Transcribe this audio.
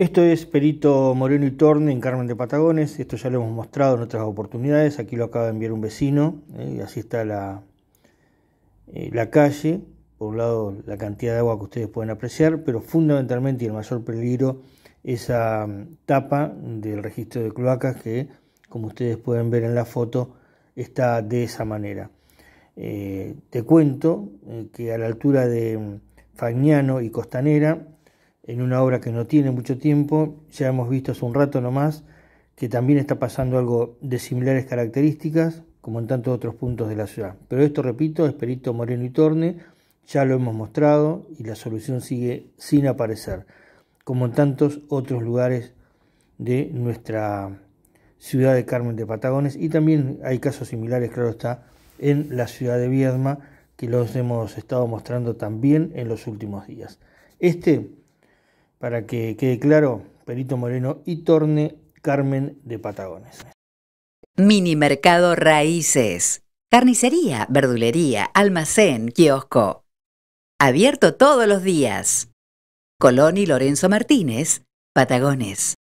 Esto es Perito Moreno y Torne en Carmen de Patagones. Esto ya lo hemos mostrado en otras oportunidades. Aquí lo acaba de enviar un vecino. ¿eh? Y así está la, eh, la calle. Por un lado, la cantidad de agua que ustedes pueden apreciar, pero fundamentalmente y el mayor peligro, esa mm, tapa del registro de cloacas que, como ustedes pueden ver en la foto, está de esa manera. Eh, te cuento que a la altura de mm, Fagnano y Costanera en una obra que no tiene mucho tiempo, ya hemos visto hace un rato nomás que también está pasando algo de similares características, como en tantos otros puntos de la ciudad. Pero esto, repito, Esperito Moreno y Torne, ya lo hemos mostrado y la solución sigue sin aparecer, como en tantos otros lugares de nuestra ciudad de Carmen de Patagones y también hay casos similares, claro está, en la ciudad de Viedma, que los hemos estado mostrando también en los últimos días. Este para que quede claro, Perito Moreno y Torne Carmen de Patagones. Mini Mercado Raíces. Carnicería, verdulería, almacén, kiosco. Abierto todos los días. Colón y Lorenzo Martínez, Patagones.